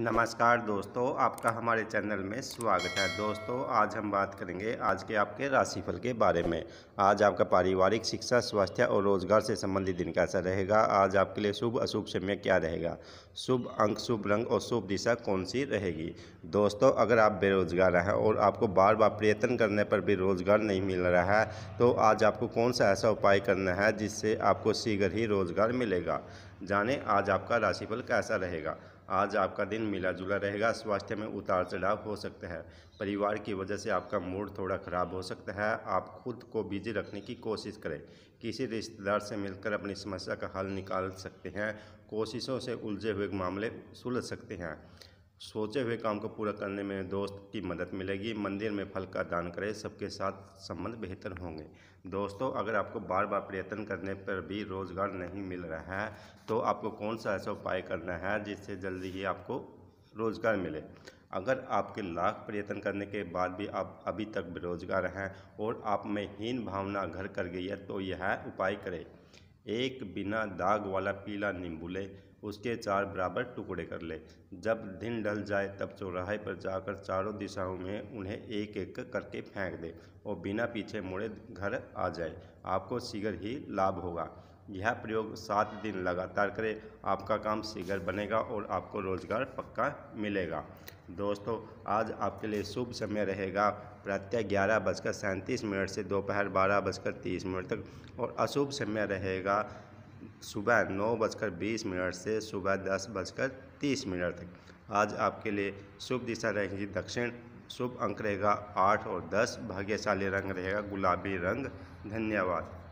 नमस्कार दोस्तों आपका हमारे चैनल में स्वागत है दोस्तों आज हम बात करेंगे आज के आपके राशिफल के बारे में आज आपका पारिवारिक शिक्षा स्वास्थ्य और रोजगार से संबंधित दिन कैसा रहेगा आज आपके लिए शुभ अशुभ समय क्या रहेगा शुभ अंक शुभ रंग और शुभ दिशा कौन सी रहेगी दोस्तों अगर आप बेरोजगार हैं और आपको बार बार प्रयत्न करने पर भी रोजगार नहीं मिल रहा है तो आज आपको कौन सा ऐसा उपाय करना है जिससे आपको शीघ्र ही रोजगार मिलेगा जाने आज आपका राशिफल कैसा रहेगा आज आपका दिन मिला जुला रहेगा स्वास्थ्य में उतार चढ़ाव हो सकते हैं परिवार की वजह से आपका मूड थोड़ा ख़राब हो सकता है आप खुद को बिजी रखने की कोशिश करें किसी रिश्तेदार से मिलकर अपनी समस्या का हल निकाल सकते हैं कोशिशों से उलझे हुए मामले सुलझ सकते हैं सोचे हुए काम को पूरा करने में दोस्त की मदद मिलेगी मंदिर में फल का दान करें सबके साथ संबंध बेहतर होंगे दोस्तों अगर आपको बार बार प्रयत्न करने पर भी रोज़गार नहीं मिल रहा है तो आपको कौन सा ऐसा उपाय करना है जिससे जल्दी ही आपको रोज़गार मिले अगर आपके लाख प्रयत्न करने के बाद भी आप अभी तक बेरोजगार हैं और आप में हीन भावना घर कर गई है तो यह उपाय करें एक बिना दाग वाला पीला नींबू ले उसके चार बराबर टुकड़े कर ले जब दिन डल जाए तब चौराहे पर जाकर चारों दिशाओं में उन्हें एक एक करके फेंक दे और बिना पीछे मुड़े घर आ जाए आपको शीघ्र ही लाभ होगा यह प्रयोग सात दिन लगातार करें आपका काम शीघ्र बनेगा और आपको रोजगार पक्का मिलेगा दोस्तों आज आपके लिए शुभ समय रहेगा प्रत्यय ग्यारह बजकर सैंतीस मिनट से दोपहर बारह बजकर तीस मिनट तक और अशुभ समय रहेगा सुबह नौ बजकर बीस मिनट से सुबह दस बजकर तीस मिनट तक आज आपके लिए शुभ दिशा रहेगी दक्षिण शुभ अंक रहेगा आठ और दस भाग्यशाली रंग रहेगा गुलाबी रंग धन्यवाद